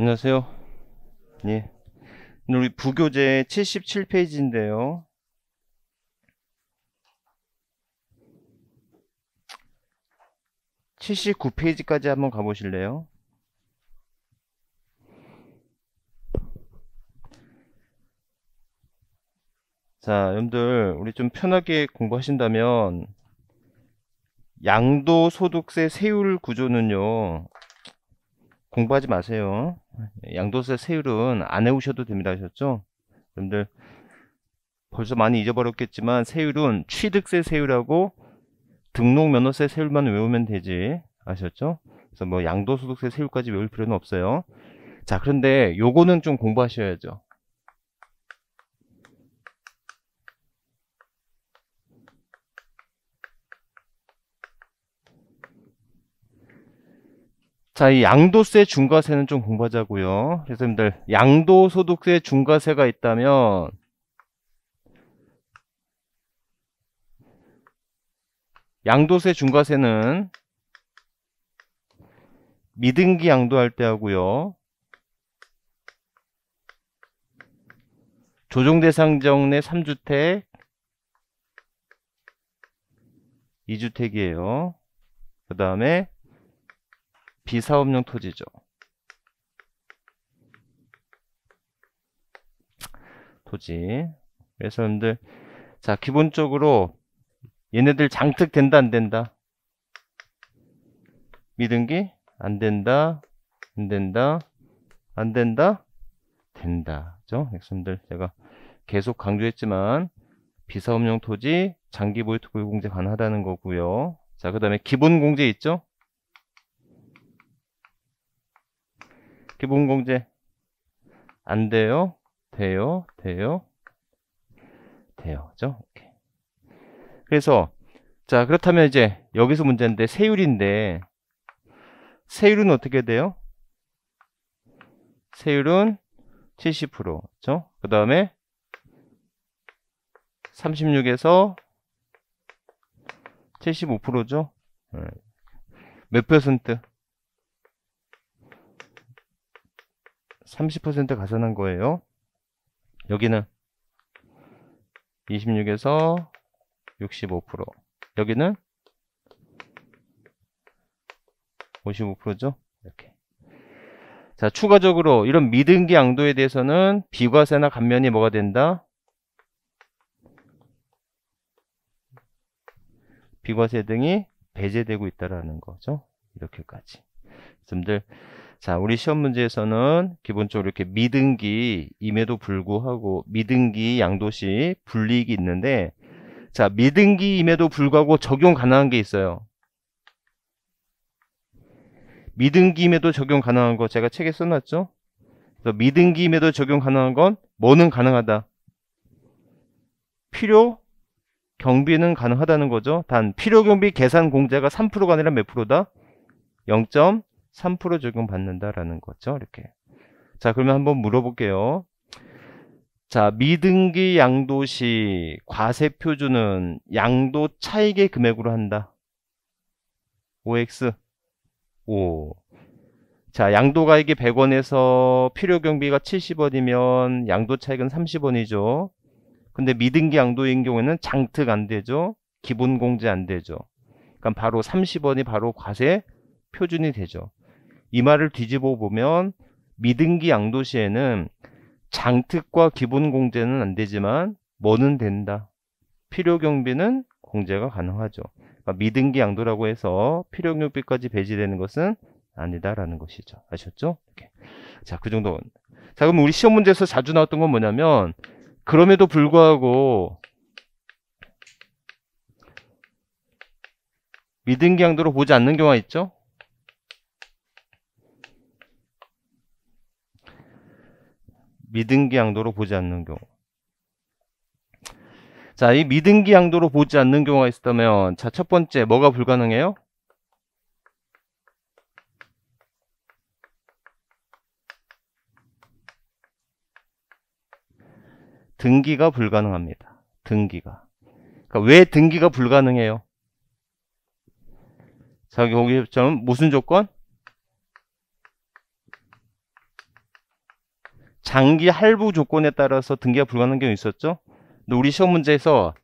안녕하세요. 예. 오늘 우리 부교재 77페이지인데요. 7 9 페이지까지 한번 가보실래요? 자, 여러분들 우리 좀 편하게 공부하신다면 양도 소득세 세율 구조는요. 공부하지 마세요. 예, 양도세 세율은 안 해오셔도 됩니다 하셨죠? 여러분들 벌써 많이 잊어버렸겠지만 세율은 취득세 세율하고 등록면허세 세율만 외우면 되지 아셨죠? 그래서 뭐 양도소득세 세율까지 외울 필요는 없어요. 자 그런데 요거는 좀 공부하셔야죠. 자, 이 양도세, 중과세는 좀 공부하자고요. 교수님들, 양도소득세, 중과세가 있다면 양도세, 중과세는 미등기 양도할 때 하고요. 조정대상정 내 3주택 2주택이에요. 그 다음에 비사업용 토지죠. 토지. 그래서 여러분들 자 기본적으로 얘네들 장특 된다 안 된다 믿등기안 된다 안 된다 안 된다 된다 죠핵러들 제가 계속 강조했지만 비사업용 토지 장기 보유 공제 가능하다는 거고요 자그 다음에 기본 공제 있죠 기본공제 안 돼요? 돼요? 돼요? 돼요. 죠 그래서 자 그렇다면 이제 여기서 문제인데 세율인데 세율은 어떻게 돼요? 세율은 70%죠그 다음에 36에서 75%죠? 몇 퍼센트? 30% 가산한 거예요. 여기는 26에서 65% 여기는 55%죠. 이렇게. 자, 추가적으로 이런 미등기 양도에 대해서는 비과세나 감면이 뭐가 된다? 비과세 등이 배제되고 있다라는 거죠. 이렇게까지. 여러분들 자, 우리 시험 문제에서는 기본적으로 이렇게 미등기 임에도 불구하고 미등기 양도시 불리익이 있는데 자, 미등기 임에도 불구하고 적용 가능한 게 있어요. 미등기임에도 적용 가능한 거 제가 책에 써놨죠. 그래서 미등기임에도 적용 가능한 건 뭐는 가능하다. 필요 경비는 가능하다는 거죠. 단 필요 경비 계산 공제가 3%가 아니라 몇 프로다? 0. 3% 적용받는다라는 거죠. 이렇게. 자, 그러면 한번 물어볼게요. 자, 미등기 양도시 과세 표준은 양도 차익의 금액으로 한다. OX. 오. 자, 양도가액이 100원에서 필요 경비가 70원이면 양도 차익은 30원이죠. 근데 미등기 양도인 경우에는 장특 안 되죠. 기본 공제 안 되죠. 그러니까 바로 30원이 바로 과세 표준이 되죠. 이 말을 뒤집어 보면 미등기 양도시에는 장특과 기본 공제는 안 되지만 뭐는 된다. 필요 경비는 공제가 가능하죠. 그러니까 미등기 양도라고 해서 필요 경비까지 배제되는 것은 아니다라는 것이죠. 아셨죠? 이렇게. 자, 그 정도. 자, 그럼 우리 시험 문제에서 자주 나왔던 건 뭐냐면 그럼에도 불구하고 미등기 양도로 보지 않는 경우가 있죠? 미등기 양도로 보지 않는 경우. 자, 이 미등기 양도로 보지 않는 경우가 있었다면 자, 첫 번째 뭐가 불가능해요? 등기가 불가능합니다. 등기가. 그러니까 왜 등기가 불가능해요? 자, 여기 보기 무슨 조건? 장기 할부 조건에 따라서 등기가 불가능한 경우 있었죠. 근데 우리 시험 문제에서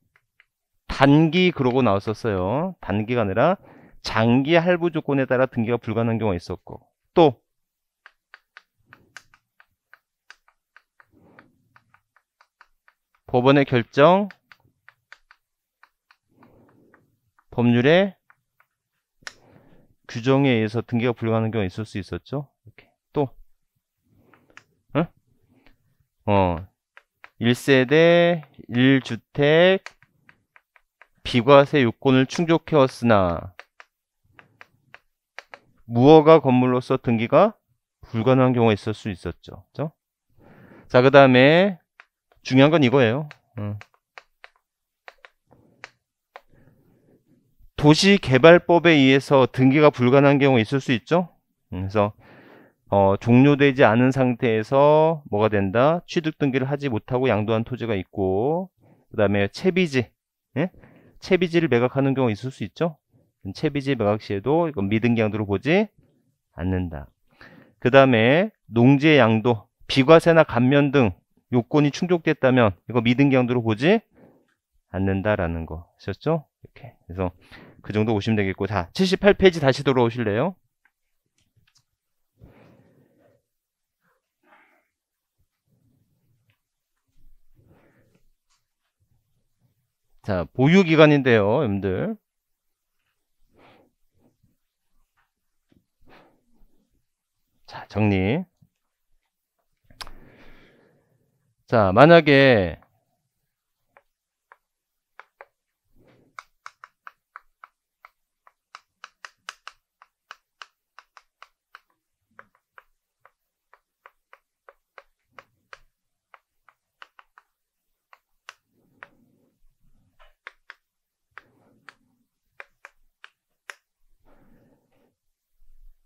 단기 그러고 나왔었어요. 단기가 아니라 장기 할부 조건에 따라 등기가 불가능한 경우가 있었고 또 법원의 결정 법률의 규정에 의해서 등기가 불가능한 경우가 있을 수 있었죠. 이렇게. 어, 1세대 1주택 비과세 요건을 충족해왔으나 무허가 건물로서 등기가 불가능한 경우가 있을 수 있었죠. 그죠? 자, 그 다음에 중요한 건 이거예요. 어. 도시개발법에 의해서 등기가 불가능한 경우가 있을 수 있죠. 그래서 어, 종료되지 않은 상태에서 뭐가 된다? 취득 등기를 하지 못하고 양도한 토지가 있고 그 다음에 채비지 예? 채비지를 매각하는 경우 있을 수 있죠 채비지 매각 시에도 이건 미등기 양도로 보지 않는다 그 다음에 농지의 양도 비과세나 감면 등 요건이 충족됐다면 이거 미등기 양도로 보지 않는다라는 거 아셨죠? 이렇게 그래서 그 정도 오시면 되겠고 자 78페이지 다시 돌아오실래요? 자, 보유기간인데요, 여러분들. 자, 정리. 자, 만약에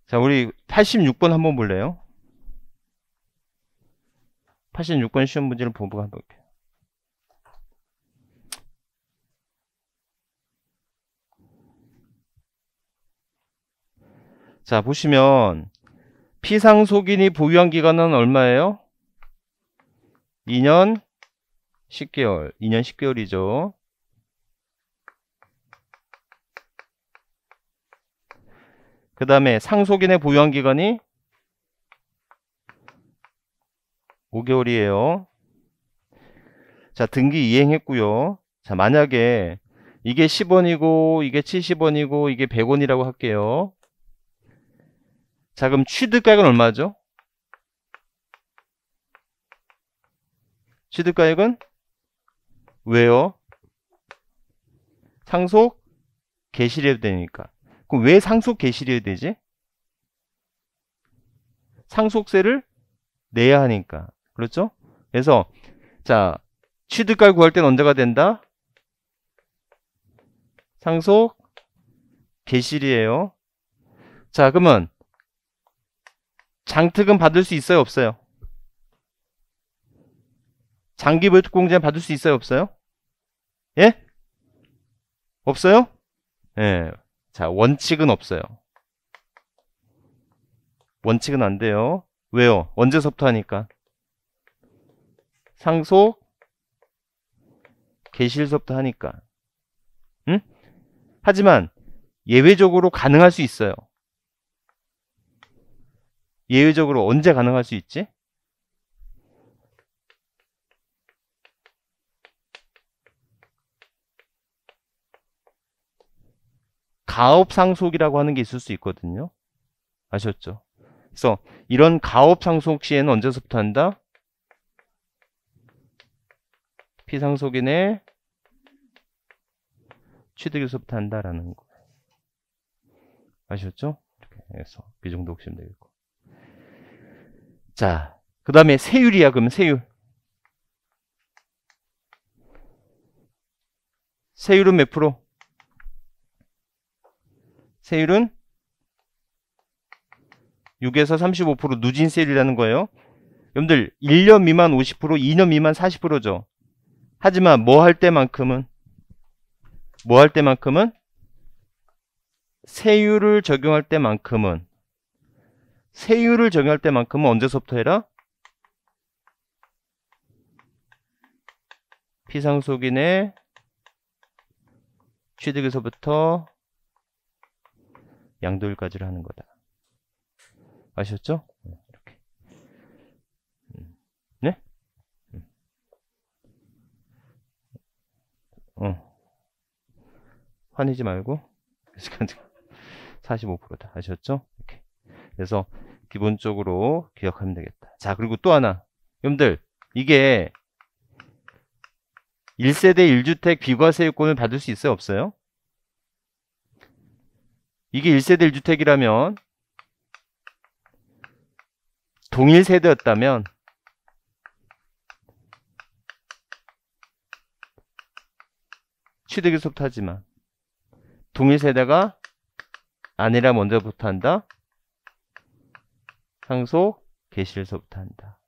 자, 우리 86번 한번 볼래요? 86번 시험 문제를 보고 한번 볼게요. 자, 보시면 피상속인이 보유한 기간은 얼마예요? 2년 10개월. 2년 10개월이죠. 그 다음에 상속인의 보유한기간이 5개월이에요. 자, 등기 이행했고요. 자, 만약에 이게 10원이고 이게 70원이고 이게 100원이라고 할게요. 자, 그럼 취득가액은 얼마죠? 취득가액은 왜요? 상속 개시해도 되니까. 그럼 왜 상속 개시해야 되지? 상속세를 내야 하니까. 그렇죠? 그래서 자 취득가를 구할 때는 언제가 된다? 상속 개시이에요 자 그러면 장특은 받을 수 있어요 없어요? 장기보유특공제는 받을 수 있어요 없어요? 예? 없어요? 예. 자, 원칙은 없어요. 원칙은 안 돼요. 왜요? 언제서부터 하니까? 상속, 개실서부터 하니까. 응? 하지만 예외적으로 가능할 수 있어요. 예외적으로 언제 가능할 수 있지? 가업 상속이라고 하는 게 있을 수 있거든요. 아셨죠? 그래서 이런 가업 상속 시에는 언제서부터 한다? 피상속인의 취득에서부터 한다라는 거. 아셨죠? 이렇게 해서 이 그 정도 혹시면 되겠고. 자, 그 다음에 세율이야. 그러면 세율. 세율은 몇 프로? 세율은 6에서 35% 누진 세율이라는 거예요. 여러분들 1년 미만 50% 2년 미만 40%죠. 하지만 뭐 할 때만큼은 뭐 할 때만큼은 세율을 적용할 때만큼은 세율을 적용할 때만큼은 언제서부터 해라? 피상속인의 취득에서부터 양도일까지를 하는 거다. 아셨죠? 네, 이렇게. 음. 네? 음. 어. 화내지 말고 45%다. 아셨죠? 이렇게. 그래서 기본적으로 기억하면 되겠다. 자, 그리고 또 하나. 여러분들, 이게 1세대 1주택 비과세 요건을 받을 수 있어요? 없어요? 이게 1세대 1주택이라면 동일 세대였다면 취득이 속하지만 동일 세대가 아니라 먼저부터 한다. 상속 개시에서부터 한다.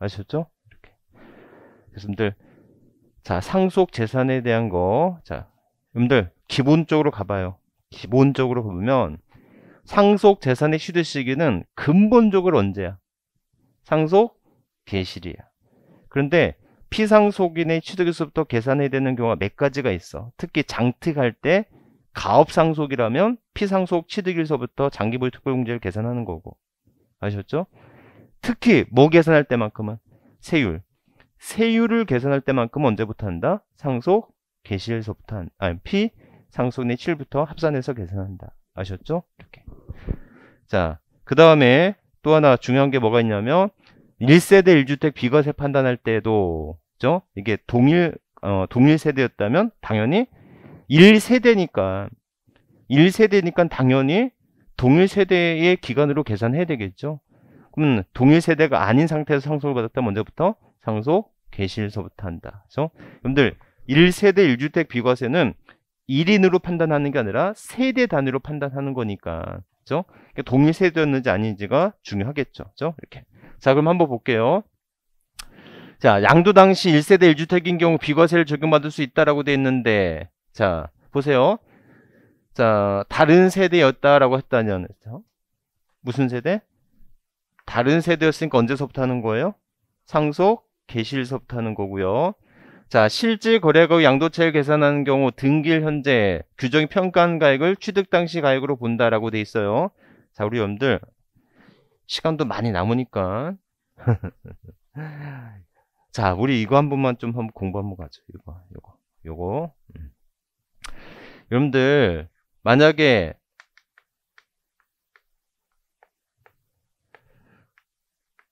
아셨죠? 이렇게. 여러분들 자 상속 재산에 대한 거 자, 여러분들 기본적으로 가봐요. 기본적으로 보면 상속 재산의 취득 시기는 근본적으로 언제야? 상속 개실이야 그런데 피상속인의 취득일서부터 계산해야 되는 경우가 몇 가지가 있어. 특히 장특할 때 가업상속이라면 피상속 취득일서부터 장기보유 특별공제를 계산하는 거고. 아셨죠? 특히 뭐 계산할 때만큼은 세율. 세율을 계산할 때만큼 언제부터 한다? 상속 개실일서부터 한, 아니 피 상수분의 7부터 합산해서 계산한다. 아셨죠? 이렇게. 자, 그 다음에 또 하나 중요한 게 뭐가 있냐면 1세대 1주택 비과세 판단할 때도 그죠? 이게 동일 어, 동일 세대였다면 당연히 1세대니까 1세대니까 당연히 동일 세대의 기간으로 계산해야 되겠죠. 그럼 동일 세대가 아닌 상태에서 상속을 받았다 먼저부터 상속 개시일서부터 한다. 그래서 여러분들 1세대 1주택 비과세는 1인으로 판단하는 게 아니라 세대 단위로 판단하는 거니까. 그죠? 그러니까 동일 세대였는지 아닌지가 중요하겠죠. 그죠? 이렇게. 자, 그럼 한번 볼게요. 자, 양도 당시 1세대 1주택인 경우 비과세를 적용받을 수 있다라고 돼 있는데 자, 보세요. 자, 다른 세대였다라고 했다면 그죠? 무슨 세대? 다른 세대였으니까 언제서부터 하는 거예요? 상속 개시일서부터 하는 거고요. 자, 실질 거래가 양도차익 계산하는 경우 등길 현재 규정이 평가한 가액을 취득 당시 가액으로 본다라고 돼 있어요. 자, 우리 여러분들 시간도 많이 남으니까 자, 우리 이거 한 번만 좀 한번 공부 한번 가죠. 이거, 이거, 이거. 음. 여러분들 만약에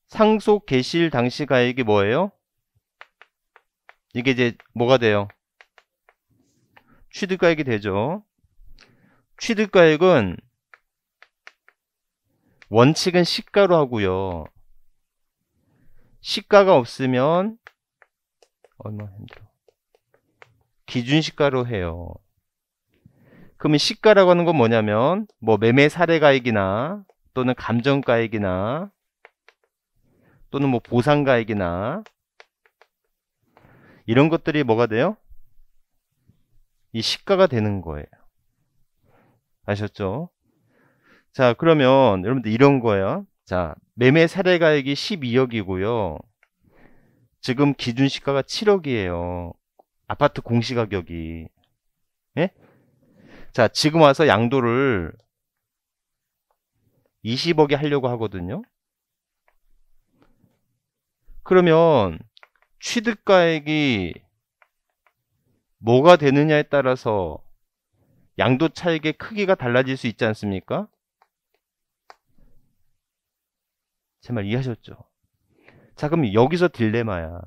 상속 개실 당시 가액이 뭐예요? 이게 이제 뭐가 돼요? 취득가액이 되죠. 취득가액은 원칙은 시가로 하고요. 시가가 없으면 얼마 힘들어. 기준 시가로 해요. 그러면 시가라고 하는 건 뭐냐면 뭐 매매 사례가액이나 또는 감정가액이나 또는 뭐 보상가액이나 이런 것들이 뭐가 돼요? 이 시가가 되는 거예요. 아셨죠? 자, 그러면 여러분들 이런 거예요. 자, 매매 사례가액이 12억이고요. 지금 기준 시가가 7억이에요. 아파트 공시가격이. 예? 자, 지금 와서 양도를 20억에 하려고 하거든요. 그러면 취득가액이 뭐가 되느냐에 따라서 양도 차익의 크기가 달라질 수 있지 않습니까? 제 말 이해하셨죠? 자, 그럼 여기서 딜레마야.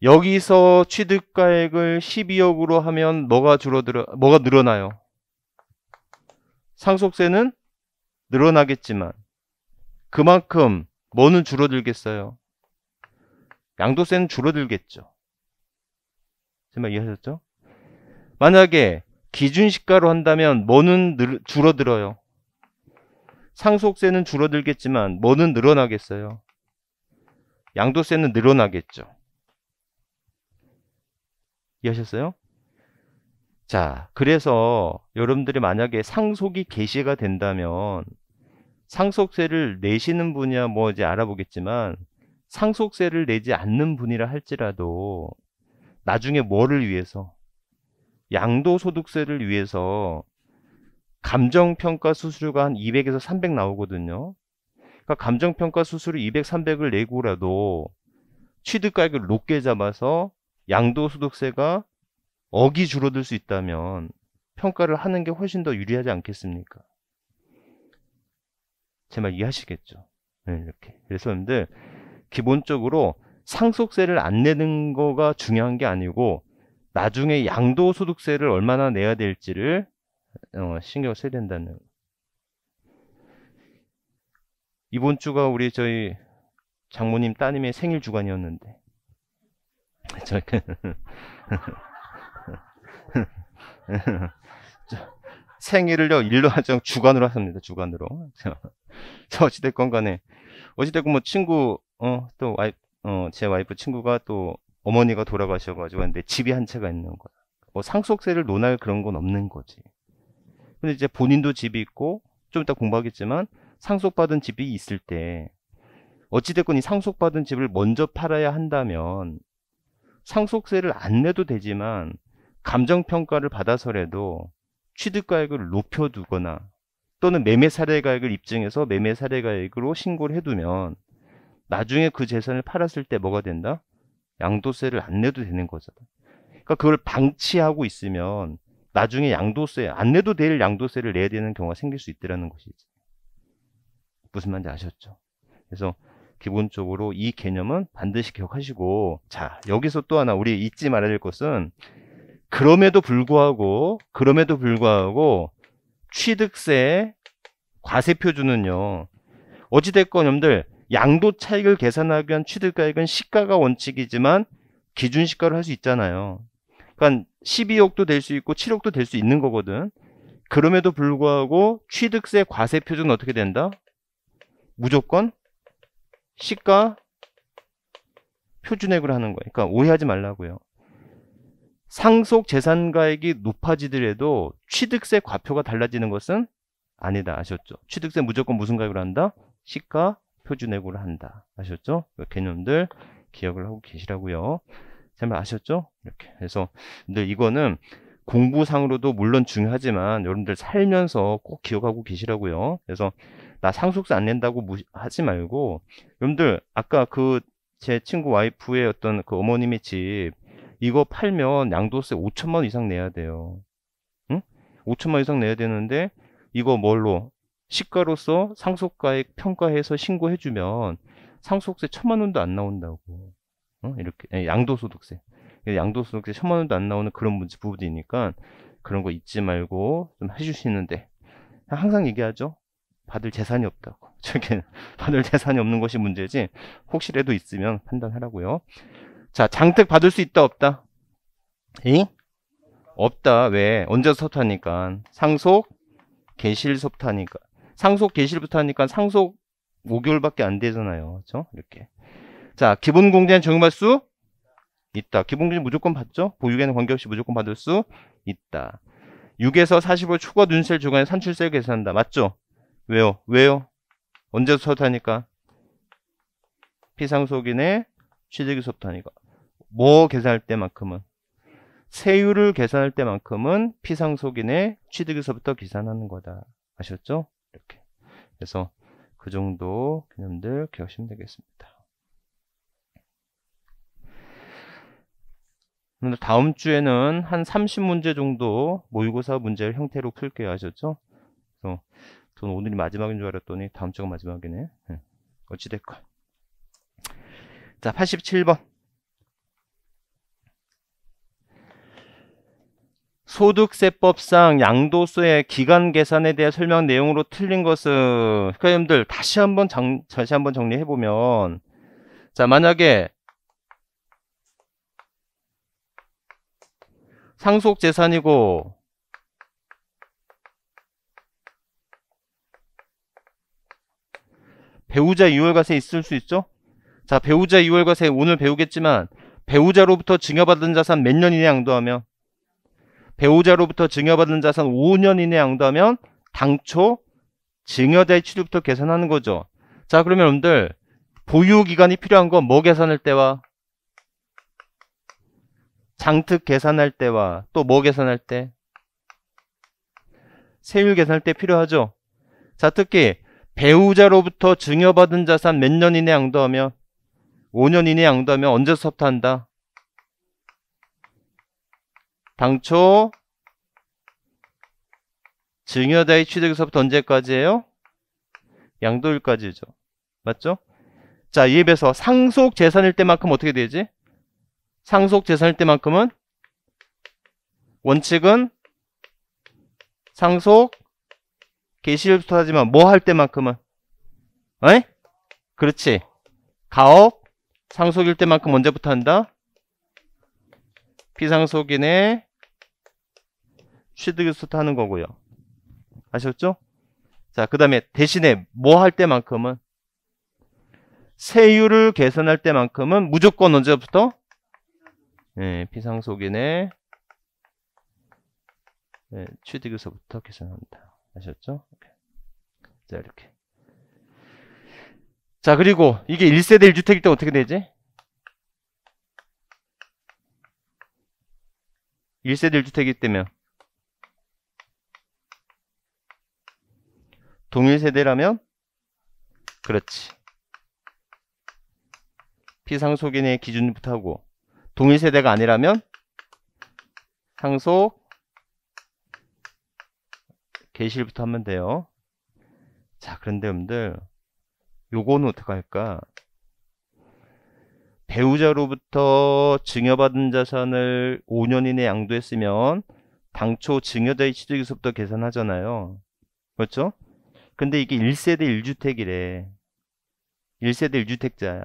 여기서 취득가액을 12억으로 하면 뭐가 줄어들어, 뭐가 늘어나요? 상속세는 늘어나겠지만, 그만큼 뭐는 줄어들겠어요? 양도세는 줄어들겠죠. 제말 이해하셨죠? 만약에 기준시가로 한다면 뭐는 늘, 줄어들어요. 상속세는 줄어들겠지만 뭐는 늘어나겠어요. 양도세는 늘어나겠죠. 이해하셨어요? 자, 그래서 여러분들이 만약에 상속이 개시가 된다면 상속세를 내시는 분이야 뭐 이제 알아보겠지만 상속세를 내지 않는 분이라 할지라도 나중에 뭐를 위해서 양도소득세를 위해서 감정평가 수수료가 한 200에서 300 나오거든요. 그러니까 감정평가 수수료 200, 300을 내고라도 취득가액을 높게 잡아서 양도소득세가 억이 줄어들 수 있다면 평가를 하는 게 훨씬 더 유리하지 않겠습니까? 제 말 이해하시겠죠? 네, 이렇게. 그래서 여러분들 기본적으로 상속세를 안 내는 거가 중요한 게 아니고 나중에 양도소득세를 얼마나 내야 될지를 어, 신경 써야 된다는 이번 주가 우리 저희 장모님 따님의 생일 주간이었는데 저 생일을요 일로 하죠 주간으로 하습니다 주간으로 어찌됐건 간에 어찌됐건 뭐 친구 어, 또 와이프, 어, 제 와이프 친구가 또 어머니가 돌아가셔가지고 근데 집이 한 채가 있는 거야. 뭐 상속세를 논할 그런 건 없는 거지. 근데 이제 본인도 집이 있고 좀 이따 공부하겠지만 상속받은 집이 있을 때 어찌됐건 이 상속받은 집을 먼저 팔아야 한다면 상속세를 안 내도 되지만 감정평가를 받아서라도 취득가액을 높여두거나 또는 매매 사례가액을 입증해서 매매 사례가액으로 신고를 해두면 나중에 그 재산을 팔았을 때 뭐가 된다? 양도세를 안 내도 되는 거잖아. 그러니까 그걸 방치하고 있으면 나중에 양도세 안 내도 될 양도세를 내야 되는 경우가 생길 수있다는 것이지. 무슨 말인지 아셨죠? 그래서 기본적으로 이 개념은 반드시 기억하시고 자 여기서 또 하나 우리 잊지 말아야 될 것은 그럼에도 불구하고 그럼에도 불구하고 취득세 과세표준은요 어찌됐건 여러분들 양도 차익을 계산하기 위한 취득가액은 시가가 원칙이지만 기준 시가로 할 수 있잖아요. 그러니까 12억도 될 수 있고 7억도 될 수 있는 거거든. 그럼에도 불구하고 취득세 과세 표준은 어떻게 된다? 무조건 시가 표준액으로 하는 거예요. 그러니까 오해하지 말라고요. 상속 재산가액이 높아지더라도 취득세 과표가 달라지는 것은 아니다. 아셨죠? 취득세 무조건 무슨 가액으로 한다? 시가 표준해고를 한다. 아셨죠? 그 개념들 기억을 하고 계시라고요. 제말 아셨죠? 이렇게 해서 근데 이거는 공부상으로도 물론 중요하지만 여러분들 살면서 꼭 기억하고 계시라고요. 그래서 나 상속세 안 낸다고 무시, 하지 말고 여러분들 아까 그 제 친구 와이프의 어떤 그 어머님의 집 이거 팔면 양도세 5천만 원 이상 내야 돼요. 응? 5천만 원 이상 내야 되는데 이거 뭘로 시가로서 상속가액 평가해서 신고해주면 상속세 천만 원도 안 나온다고. 어? 이렇게 양도소득세. 그러니까 양도소득세 천만 원도 안 나오는 그런 문제 부분이니까 그런 거 잊지 말고 좀 해주시는데 항상 얘기하죠. 받을 재산이 없다고. 저게 받을 재산이 없는 것이 문제지 혹시라도 있으면 판단하라고요. 자 장택 받을 수 있다 없다? 이 없다 왜 언제 서 섭타니까 상속 개실 섭타니까 상속 개시부터 하니까 상속 5개월밖에 안 되잖아요. 그렇죠? 이렇게. 자, 기본 공제는 적용할 수 있다. 기본 공제 무조건 받죠? 보유에는 관계없이 무조건 받을 수 있다. 6에서 45 추가 눈세를 주간에 산출세를 계산한다. 맞죠? 왜요? 왜요? 언제서부터 하니까? 피상속인의 취득이서부터 하니까. 뭐 계산할 때만큼은? 세율을 계산할 때만큼은 피상속인의 취득에서부터 계산하는 거다. 아셨죠? 그래서 그 정도 개념들 기억하시면 되겠습니다. 다음 주에는 한 30문제 정도 모의고사 문제를 형태로 풀게요. 아셨죠? 그래서 저는 오늘이 마지막인 줄 알았더니 다음 주가 마지막이 네. 어찌됐건. 자, 87번. 소득세법상 양도의 기간 계산에 대한 설명 내용으로 틀린 것은 회원님들 다시 한번 정, 다시 한번 정리해 보면 자 만약에 상속 재산이고 배우자 유월과세 있을 수 있죠 자 배우자 유월과세 오늘 배우겠지만 배우자로부터 증여받은 자산 몇 년 이내 양도하면 배우자로부터 증여받은 자산 5년 이내 양도하면 당초 증여대의 취득부터 계산하는 거죠. 자 그러면 여러분들 보유기간이 필요한 건 뭐 계산할 때와 장특 계산할 때와 또 뭐 계산할 때 세율 계산할 때 필요하죠. 자 특히 배우자로부터 증여받은 자산 몇 년 이내 양도하면 5년 이내 양도하면 언제서부터 한다? 당초 증여자의 취득에서부터 언제까지예요? 양도일까지죠. 맞죠? 자, 이에 비해서 상속 재산일 때만큼 어떻게 되지? 상속 재산일 때만큼은 원칙은 상속 개시일부터 하지만 뭐 할 때만큼은 에? 그렇지. 가업 상속일 때만큼 언제부터 한다? 피상속인의 취득세부터 하는 거고요. 아셨죠? 자, 그 다음에 대신에 뭐 할 때만큼은 세율을 개선할 때만큼은 무조건 언제부터? 네, 예, 피상속인의 네, 예, 취득에서부터 계산합니다. 아셨죠? 자, 이렇게. 자, 그리고 이게 1세대 1주택일 때 어떻게 되지? 1세대 1주택일 때면 동일 세대라면 그렇지. 피상속인의 기준부터 하고 동일 세대가 아니라면 상속 개실부터 하면 돼요. 자, 그런데 여러분들 요건 어떻게 할까? 배우자로부터 증여받은 자산을 5년 이내 양도했으면 당초 증여자의 취득이서부터 계산하잖아요. 그렇죠? 근데 이게 1세대 1주택이래. 1세대 1주택자야.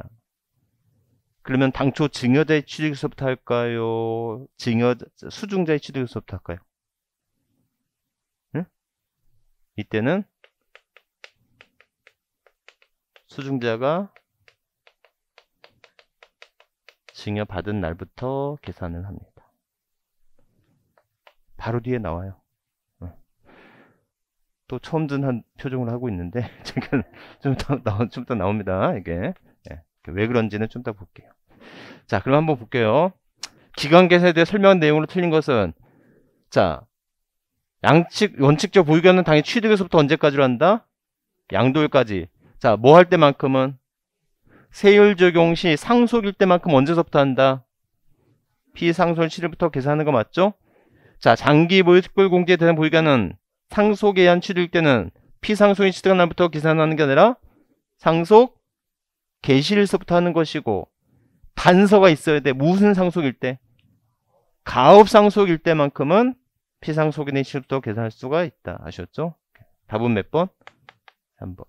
그러면 당초 증여자의 취득에서부터 할까요? 증여 수중자의 취득에서부터 할까요? 응? 이때는 수중자가 증여 받은 날부터 계산을 합니다. 바로 뒤에 나와요. 또 처음 든 한 표정을 하고 있는데 잠깐 좀더 나온 좀 더 나옵니다 이게 네. 왜 그런지는 좀 더 볼게요 자 그럼 한번 볼게요 기관계산에 대해 설명 한 내용으로 틀린 것은 자 양측 원칙적 보유견은 당연히 취득에서부터 언제까지로 한다 양도일까지 자 뭐 할 때만큼은 세율 적용 시 상속일 때만큼 언제서부터 한다 피상손 실일부터 계산하는 거 맞죠 자 장기 보유 특별공제에 대한 보유견은 상속에한 취득 때는 피상속인 취득한 날부터 계산하는 게 아니라 상속 개시일서부터 하는 것이고 단서가 있어야 돼. 무슨 상속일 때? 가업상속일 때만큼은 피상속인의 취득도 계산할 수가 있다. 아셨죠? 답은 몇 번? 3번.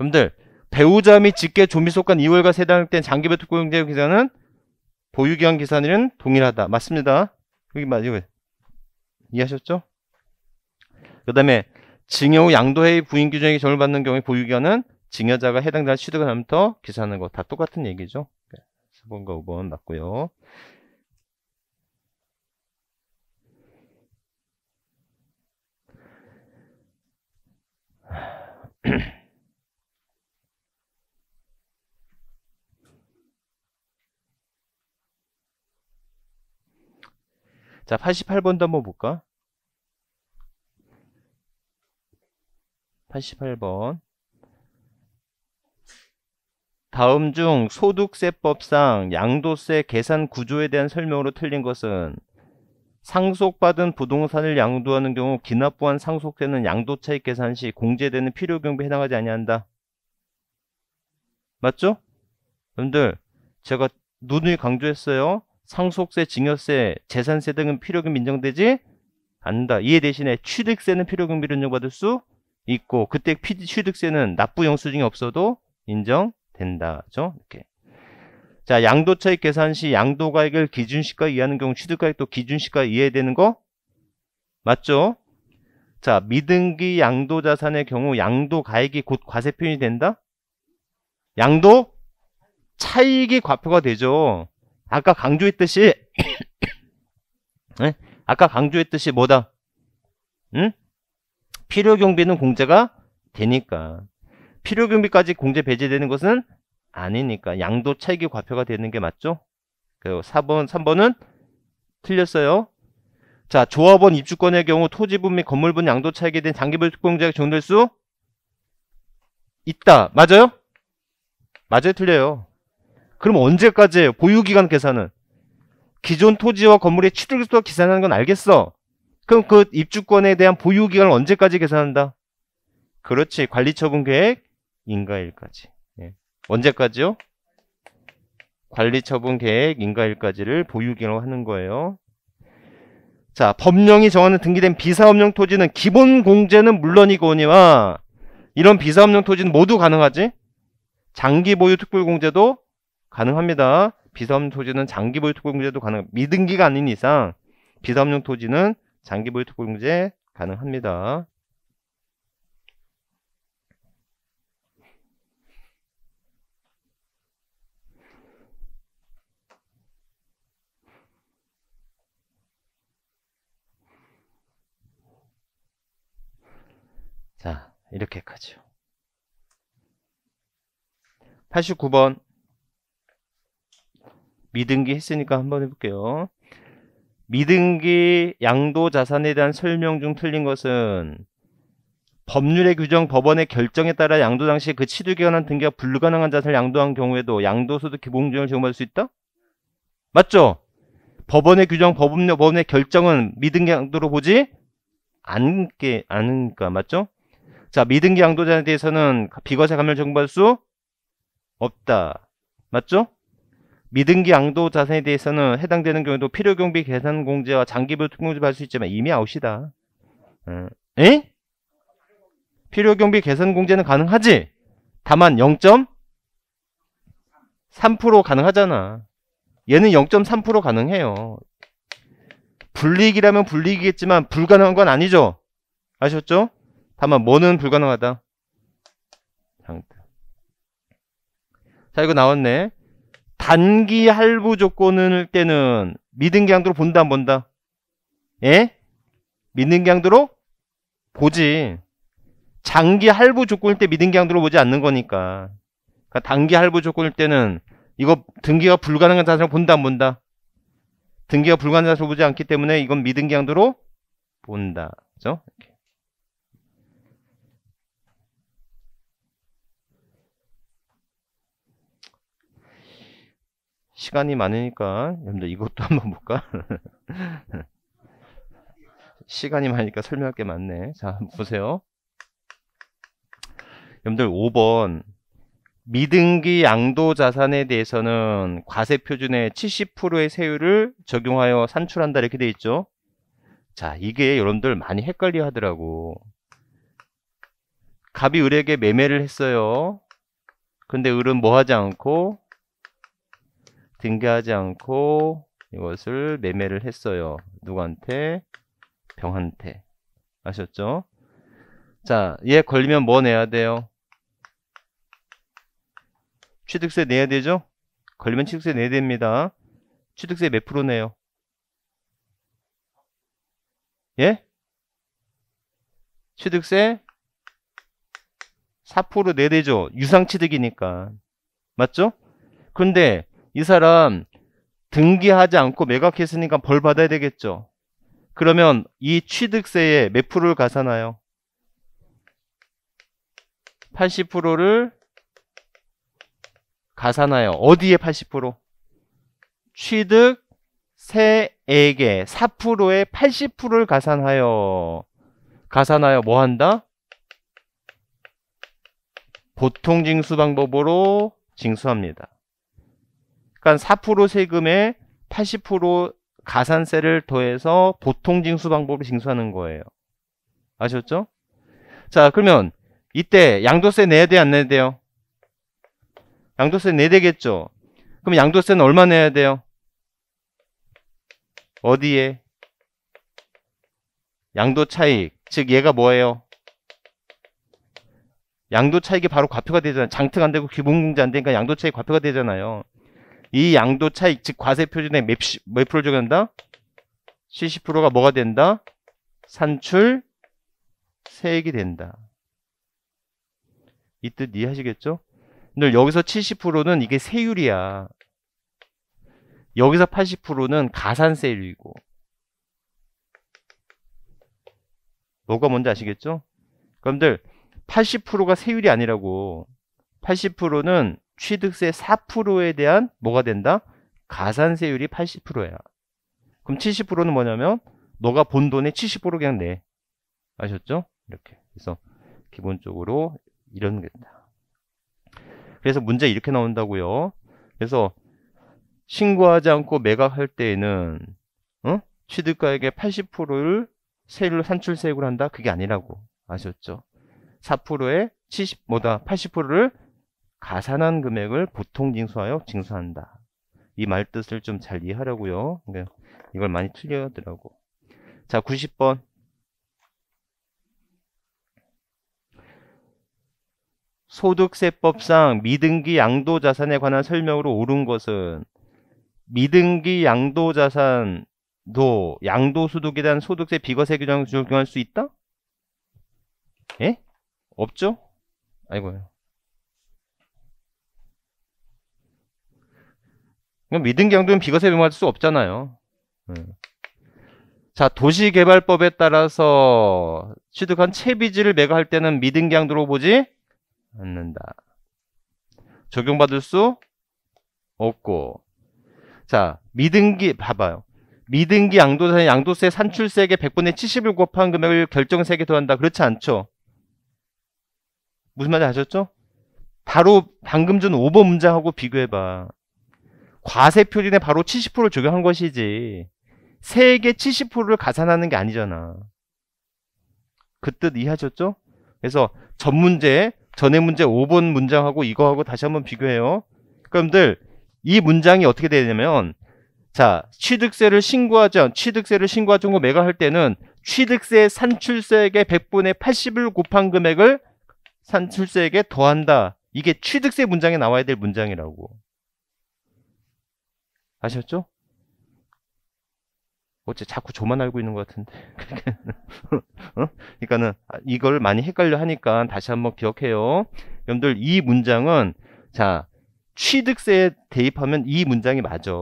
여러분들 배우자 및 직계 조미속간 2월과 세달때 장기배 특공제 계산은 보유기간계산일은 동일하다. 맞습니다. 여기 맞아요. 이해하셨죠? 그 다음에 증여 후 양도회의 부인 규정에 적용을 받는 경우에 보유기간은 증여자가 해당 날 취득을 하면서 기산하는 거다 똑같은 얘기죠. 4번과 5번 맞고요. 자, 88번도 한번 볼까? 88번 다음 중 소득세법상 양도세 계산 구조에 대한 설명으로 틀린 것은 상속받은 부동산을 양도하는 경우 기납부한 상속세는 양도차익 계산 시 공제되는 필요경비에 해당하지 아니한다. 맞죠? 여러분들 제가 누누이 강조했어요. 상속세, 증여세, 재산세 등은 필요금 인정되지 않는다. 이에 대신에 취득세는 필요경비를 인정받을 수 있고 그때 취득세는 납부 영수증이 없어도 인정된다죠. 이렇게. 자, 양도차익 계산 시 양도가액을 기준시가 이해하는 경우 취득가액도 기준시가 이해되는 거 맞죠? 자, 미등기 양도자산의 경우 양도가액이 곧 과세 표현이 된다? 양도 차익이 과표가 되죠. 아까 강조했듯이 네? 아까 강조했듯이 뭐다? 응? 필요 경비는 공제가 되니까 필요 경비까지 공제 배제되는 것은 아니니까 양도 차익이 과표가 되는 게 맞죠? 그리고 4번, 3번은 틀렸어요. 자, 조합원 입주권의 경우 토지분 및 건물분 양도 차익에 대한 장기별 특공제가 적용될 수 있다. 맞아요? 맞아요, 틀려요. 그럼 언제까지 보유기간 계산은 기존 토지와 건물의 취득일수로 계산하는 건 알겠어. 그럼 그 입주권에 대한 보유 기간을 언제까지 계산한다? 그렇지. 관리 처분 계획 인가일까지. 예. 언제까지요? 관리 처분 계획 인가일까지를 보유 기간으로 하는 거예요. 자, 법령이 정하는 등기된 비사업용 토지는 기본 공제는 물론이거니와 이런 비사업용 토지는 모두 가능하지? 장기 보유 특별 공제도 가능합니다. 비사업용 토지는 장기 보유 특별 공제도 가능. 미등기가 아닌 이상 비사업용 토지는 장기 볼트 공제 가능합니다. 자, 이렇게 가죠. 89번. 미등기 했으니까 한번 해볼게요. 미등기 양도 자산에 대한 설명 중 틀린 것은 법률의 규정 법원의 결정에 따라 양도 당시 그 취득에 관한 등기가 불가능한 자산을 양도한 경우에도 양도소득 기본금을 적용받을 수 있다? 맞죠? 법원의 규정 법원의, 법원의 결정은 미등기 양도로 보지 않게 않으니까 맞죠? 자 미등기 양도자에 대해서는 비과세 감면 을 적용받을 수 없다. 맞죠? 미등기 양도 자산에 대해서는 해당되는 경우도 필요경비 계산 공제와 장기부 통지받을 수 있지만 이미 아웃이다. 어. 에? 필요경비 계산 공제는 가능하지? 다만 0.3% 가능하잖아. 얘는 0.3% 가능해요. 불리익이라면 불리익이겠지만 불가능한 건 아니죠. 아셨죠? 다만 뭐는 불가능하다. 자 이거 나왔네. 단기 할부 조건을 때는 미등기항도로 본다 안 본다? 예? 미등기도로 보지. 장기 할부 조건일 때미등기도로 보지 않는 거니까. 그러니까 단기 할부 조건일 때는 이거 등기가 불가능한 자산을 본다 안 본다? 등기가 불가능한 자산을 보지 않기 때문에 이건 미등기도로 본다. 그죠? 시간이 많으니까 여러분들 이것도 한번 볼까? 시간이 많으니까 설명할 게 많네. 자, 보세요. 여러분들 5번 미등기 양도 자산에 대해서는 과세 표준의 70%의 세율을 적용하여 산출한다 이렇게 돼 있죠. 자, 이게 여러분들 많이 헷갈려 하더라고. 갑이 을에게 매매를 했어요. 근데 을은 뭐 하지 않고 등기하지 않고 이것을 매매를 했어요. 누구한테? 병한테. 아셨죠? 자, 얘 걸리면 뭐 내야 돼요? 취득세 내야 되죠? 걸리면 취득세 내야 됩니다. 취득세 몇 프로 내요? 예? 취득세 4% 내야 되죠. 유상취득이니까. 맞죠? 근데 이 사람 등기하지 않고 매각했으니까 벌 받아야 되겠죠. 그러면 이 취득세에 몇 프로를 가산하여 80%를 가산하여 어디에 80%? 취득세액의 4에 80%를 가산하여 가산하여 뭐 한다? 보통 징수 방법으로 징수합니다. 그러니까 4% 세금에 80% 가산세를 더해서 보통 징수 방법을 징수하는 거예요. 아셨죠? 자, 그러면 이때 양도세 내야 돼, 안 내야 돼요? 양도세 내야 되겠죠? 그럼 양도세는 얼마 내야 돼요? 어디에? 양도 차익. 즉, 얘가 뭐예요? 양도 차익이 바로 과표가 되잖아요. 장특 안 되고 기본공제 안 되니까 양도 차익 과표가 되잖아요. 이 양도 차익 즉 과세 표준의 몇, 몇 프로 적용한다? 70%가 뭐가 된다? 산출 세액이 된다. 이 뜻 이해하시겠죠? 근데 여기서 70%는 이게 세율이야. 여기서 80%는 가산세율이고 뭐가 뭔지 아시겠죠? 그럼들 80%가 세율이 아니라고 80%는 취득세 4%에 대한 뭐가 된다? 가산세율이 80%야. 그럼 70%는 뭐냐면 너가 본 돈의 70% 그냥 내. 아셨죠? 이렇게. 그래서 기본적으로 이런 게 있다. 그래서 문제 이렇게 나온다고요. 그래서 신고하지 않고 매각할 때에는 어? 취득가액의 80%를 세율 로 산출세액으로 한다. 그게 아니라고. 아셨죠? 4%에 70 뭐다 80%를 가산한 금액을 보통 징수하여 징수한다. 이 말뜻을 좀 잘 이해하려고요. 네, 이걸 많이 틀려더라고. 자, 90번. 소득세법상 미등기 양도자산에 관한 설명으로 옳은 것은 미등기 양도자산도 양도소득에 대한 소득세 비과세 규정을 적용할 수 있다? 예? 없죠? 아이고요. 그럼 믿은 경도는 비것에 비맞할수 없잖아요. 예. 자, 도시개발법에 따라서 취득한 채비지를 매각할 때는 미등 강도로 보지 않는다. 적용받을 수 없고. 자, 미등기, 봐봐요. 미등기 양도세, 양도세 산출세액의 100분의 70을 곱한 금액을 결정세액에 더한다. 그렇지 않죠? 무슨 말인지 아셨죠? 바로 방금 전 5번 문제하고 비교해봐. 과세 표준에 바로 70%를 적용한 것이지 세액의 70%를 가산하는 게 아니잖아. 그 뜻 이해하셨죠? 그래서 전 문제, 전의 문제 5번 문장하고 이거하고 다시 한번 비교해요. 그럼분들이 문장이 어떻게 되냐면 자 취득세를 신고하지 않, 취득세를 신고하지 않고 매각할 때는 취득세 산출세액의 100분의 80을 곱한 금액을 산출세액에 더한다. 이게 취득세 문장에 나와야 될 문장이라고. 아셨죠? 어째 뭐 자꾸 저만 알고 있는 것 같은데. 어? 그러니까는 아, 이걸 많이 헷갈려 하니까 다시 한번 기억해요. 여러분들 이 문장은 자 취득세에 대입하면 이 문장이 맞아.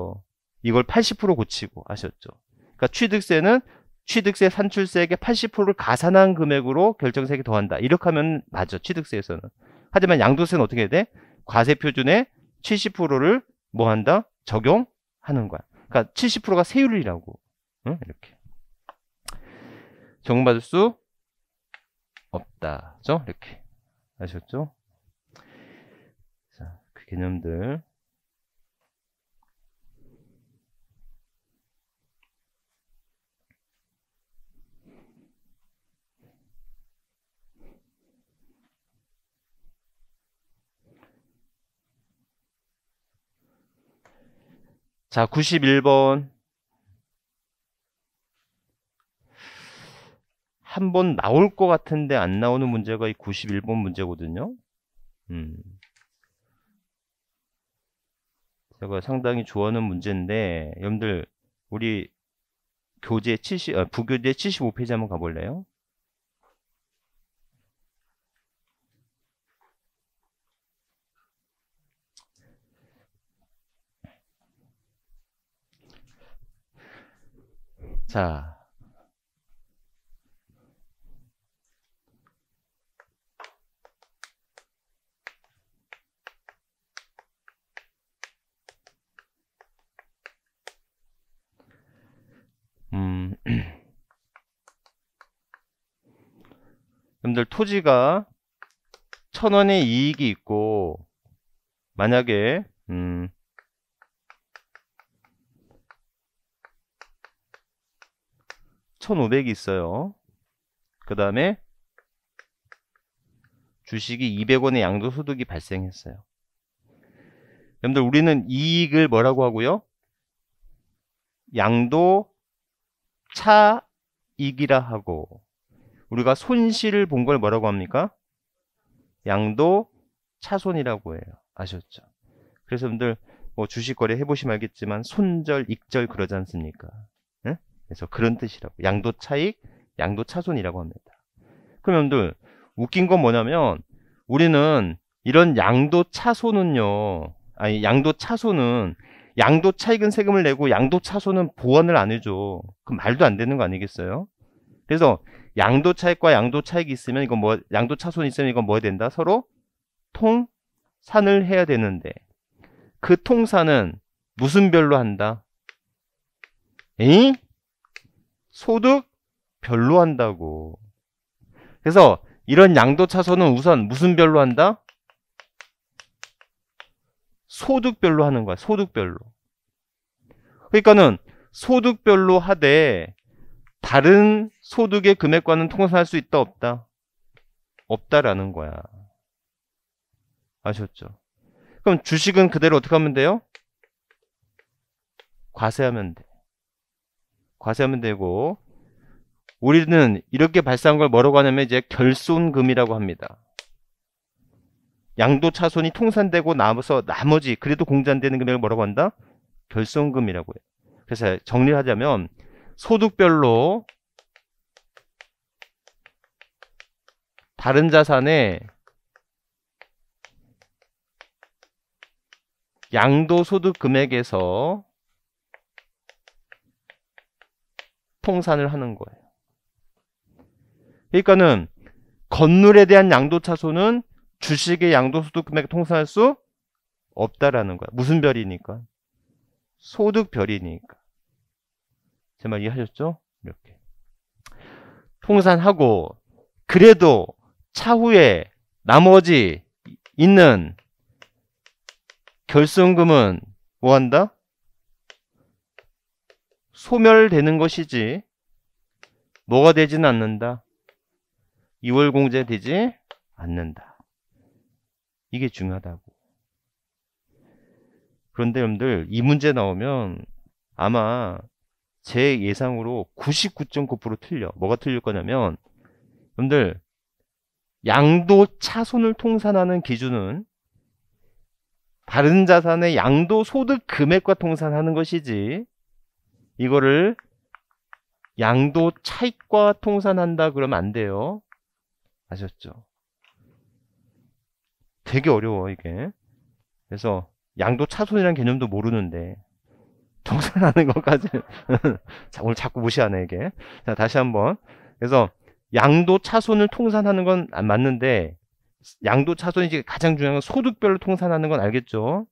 이걸 80% 고치고 아셨죠? 그러니까 취득세는 취득세 산출세액의 80%를 가산한 금액으로 결정세액에 더한다. 이렇게 하면 맞아. 취득세에서는. 하지만 양도세는 어떻게 해야 돼? 과세 표준의 70%를 뭐 한다? 적용 하는 거야. 그러니까 70%가 세율이라고. 응? 이렇게. 적용받을 수 없다. 죠? 이렇게. 아셨죠? 자, 그 개념들. 자, 91번. 한번 나올 것 같은데 안 나오는 문제가 이 91번 문제거든요. 음. 제가 상당히 좋아하는 문제인데, 여러분들, 우리 교재 70, 아, 부교재 75페이지 한번 가볼래요? 자. 음, 여러분들 토지가 천 원의 이익이 있고 만약에 음, 1,500이 있어요. 그 다음에 주식이 200원의 양도소득이 발생했어요. 여러분들 우리는 이익을 뭐라고 하고요? 양도 차익이라 하고 우리가 손실을 본 걸 뭐라고 합니까? 양도 차손이라고 해요. 아셨죠? 그래서 여러분들 뭐 주식 거래 해보시면 알겠지만 손절, 익절 그러지 않습니까? 그래서 그런 뜻이라고. 양도 차익, 양도 차손이라고 합니다. 그러면들 웃긴 건 뭐냐면, 우리는 이런 양도 차손은요, 아니, 양도 차손은, 양도 차익은 세금을 내고 양도 차손은 보완을 안 해줘. 그 말도 안 되는 거 아니겠어요? 그래서 양도 차익과 양도 차익이 있으면 이건 뭐, 양도 차손이 있으면 이건 뭐 해야 된다? 서로 통산을 해야 되는데, 그 통산은 무슨 별로 한다? 에잉? 소득 별로 한다고. 그래서 이런 양도 차선은 우선 무슨 별로 한다? 소득별로 하는 거야. 소득별로. 그러니까는 소득별로 하되 다른 소득의 금액과는 통산할 수 있다 없다? 없다라는 거야. 아셨죠? 그럼 주식은 그대로 어떻게 하면 돼요? 과세하면 돼. 과세하면 되고 우리는 이렇게 발생한 걸 뭐라고 하냐면 이제 결손금이라고 합니다. 양도 차손이 통산되고 나서 나머지 그래도 공잔되는 금액을 뭐라고 한다? 결손금이라고 해요. 그래서 정리를 하자면 소득별로 다른 자산에 양도 소득 금액에서 통산을 하는 거예요. 그러니까는 건물에 대한 양도차손은 주식의 양도소득 금액 통산할 수 없다라는 거야. 무슨 별이니까? 소득별이니까. 제 말 이해하셨죠? 이렇게. 통산하고 그래도 차후에 나머지 있는 결손금은 뭐 한다? 소멸되는 것이지 뭐가 되진 않는다. 2월 공제되지 않는다. 이게 중요하다고. 그런데 여러분들 이 문제 나오면 아마 제 예상으로 99.9% 틀려. 뭐가 틀릴 거냐면 여러분들 양도 차손을 통산하는 기준은 다른 자산의 양도 소득 금액과 통산하는 것이지 이거를 양도 차익과 통산한다 그러면 안 돼요. 아셨죠? 되게 어려워 이게. 그래서 양도 차손이라는 개념도 모르는데 통산하는 것까지 자, 오늘 자꾸 무시하네 이게. 자 다시 한번. 그래서 양도 차손을 통산하는 건 안 맞는데 양도 차손이 이제 가장 중요한 건 소득별로 통산하는 건 알겠죠?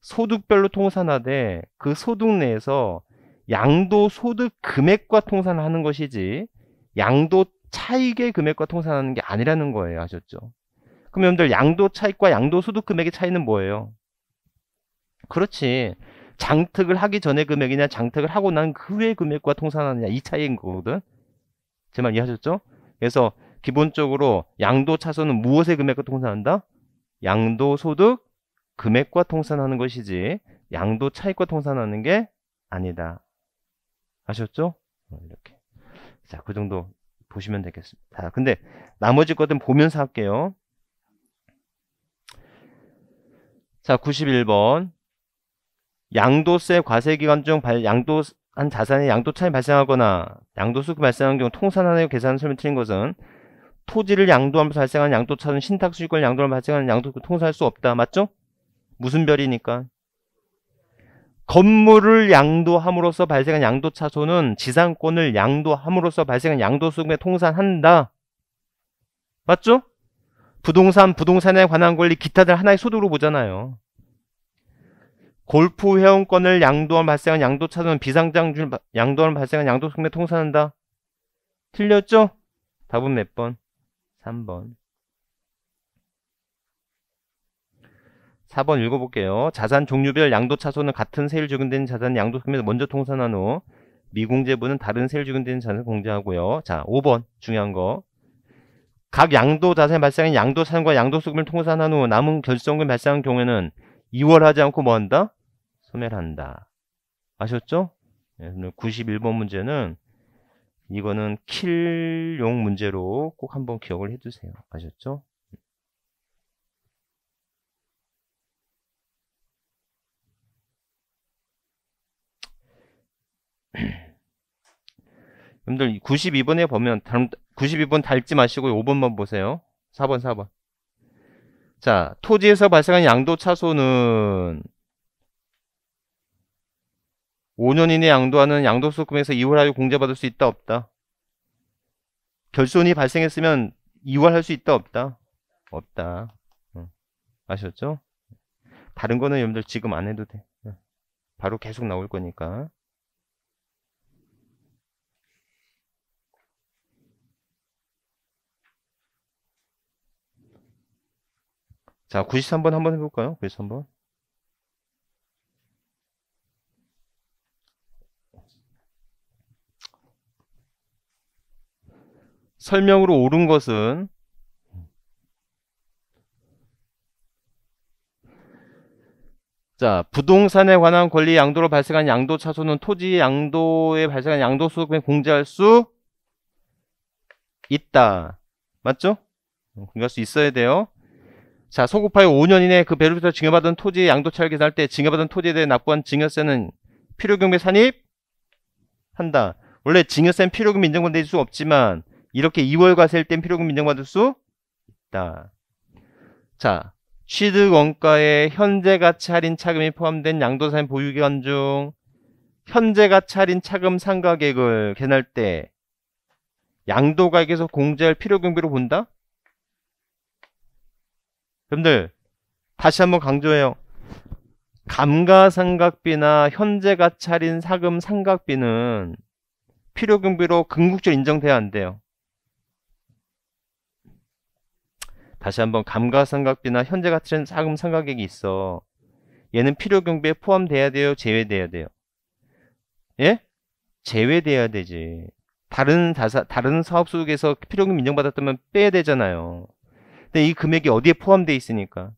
소득별로 통산하되 그 소득 내에서 양도 소득 금액과 통산하는 것이지 양도 차익의 금액과 통산하는 게 아니라는 거예요. 아셨죠? 그럼 여러분들 양도 차익과 양도 소득 금액의 차이는 뭐예요? 그렇지. 장특을 하기 전에 금액이냐 장특을 하고 난후에 금액과 통산하느냐 이 차이인 거거든. 제 말 이해하셨죠? 그래서 기본적으로 양도 차손은 무엇의 금액과 통산한다? 양도 소득 금액과 통산하는 것이지 양도 차익과 통산하는 게 아니다. 아셨죠? 어, 이렇게. 자, 그 정도 보시면 되겠습니다. 근데 나머지 것은 보면서 할게요. 자, 91번. 양도세 과세기간 중 양도 한 자산의 양도 차이 발생하거나 양도수급 발생한 경우 통산하여 계산을 설명 드린 것은 토지를 양도하면서 발생한 양도차는 신탁수익을 양도하면 발생하는 양도수급 통산할 수 없다. 맞죠? 무슨 별이니까 건물을 양도함으로써 발생한 양도차손은 지상권을 양도함으로써 발생한 양도소금에 통산한다. 맞죠? 부동산, 부동산에 관한 권리, 기타들 하나의 소득으로 보잖아요. 골프 회원권을 양도함 발생한 양도차손은 비상장줄 양도함 발생한 양도소금에 통산한다. 틀렸죠? 답은 몇 번? 3번. 4번 읽어볼게요. 자산 종류별 양도 차손은 같은 세율 적용되는 자산 양도 소매에서 먼저 통산한 후 미공제부는 다른 세율 적용되는 자산을 공제하고요. 자, 5번 중요한 거. 각 양도 자산이 발생한 양도 산과 양도 소금을 통산한 후 남은 결손금 발생한 경우에는 이월하지 않고 뭐 한다? 소멸 한다. 아셨죠? 91번 문제는 이거는 킬용 문제로 꼭 한번 기억을 해두세요. 아셨죠? 여러분들 92번에 보면 92번 닮지 마시고 5번만 보세요. 4번 4번. 자, 토지에서 발생한 양도 차소는 5년 이내 양도하는 양도소금에서 이월하여 공제받을 수 있다 없다. 결손이 발생했으면 이월할 수 있다 없다. 없다. 아셨죠? 다른 거는 여러분들 지금 안 해도 돼. 바로 계속 나올 거니까. 자, 93번 한번 해볼까요? 93번. 설명으로 옳은 것은 자 부동산에 관한 권리 양도로 발생한 양도 차소는 토지 양도에 발생한 양도 소득에 공제할 수 있다 맞죠? 공제할 수 있어야 돼요 자, 소급하의 5년 이내 그 배로부터 증여받은 토지의 양도차를 계산할 때 증여받은 토지에 대해 납부한 증여세는 필요금액 산입한다. 원래 증여세는 필요금 인정받을 수 없지만 이렇게 2월과세일 땐 필요금 인정받을 수 있다. 자, 취득원가에 현재가치 할인 차금이 포함된 양도사인 보유기간 중 현재가치 할인 차금 상가액을 계산할 때 양도가액에서 공제할 필요경비로 본다? 여러분들 다시 한번 강조해요. 감가상각비나 현재가 차린 사금 상각비는 필요경비로 궁극적으로 인정돼야 안 돼요. 다시 한번 감가상각비나 현재가 차린 사금 상각액이 있어. 얘는 필요경비에 포함돼야 돼요? 제외돼야 돼요? 예? 제외돼야 되지. 다른 다사, 다른 사업 속에서 필요금 인정받았다면 빼야 되잖아요. 근데 네, 이 금액이 어디에 포함되어 있으니까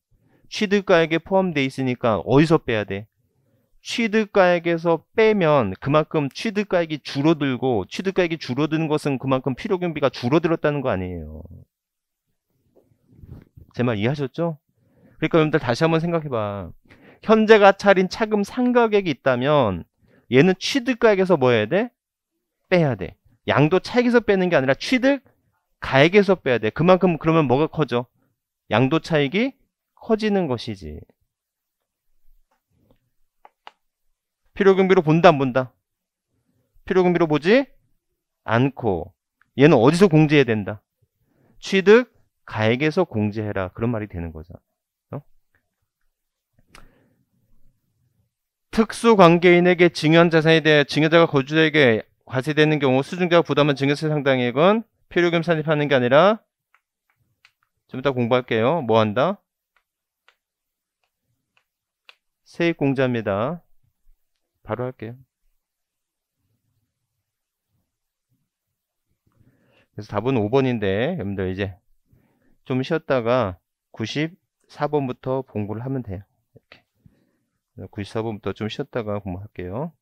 취득가액에 포함되어 있으니까 어디서 빼야 돼? 취득가액에서 빼면 그만큼 취득가액이 줄어들고 취득가액이 줄어드는 것은 그만큼 필요경비가 줄어들었다는 거 아니에요. 제 말 이해하셨죠? 그러니까 여러분들 다시 한번 생각해봐. 현재가 차린 차금 상가액이 있다면 얘는 취득가액에서 뭐 해야 돼? 빼야 돼. 양도 차익에서 빼는 게 아니라 취득 가액에서 빼야 돼. 그만큼 그러면 뭐가 커져? 양도 차익이 커지는 것이지. 필요경비로 본다 안 본다? 필요경비로 보지 않고 얘는 어디서 공제해야 된다? 취득 가액에서 공제해라 그런 말이 되는 거잖아. 어? 특수 관계인에게 증여한 자산에 대해 증여자가 거주자에게 과세되는 경우 수증자가 부담한 증여세 상당액은 필요금 산입하는 게 아니라 좀 이따 공부할게요. 뭐 한다? 세입공자입니다. 바로 할게요. 그래서 답은 5번인데 여러분들 이제 좀 쉬었다가 94번부터 공부를 하면 돼요. 이렇게 94번부터 좀 쉬었다가 공부할게요.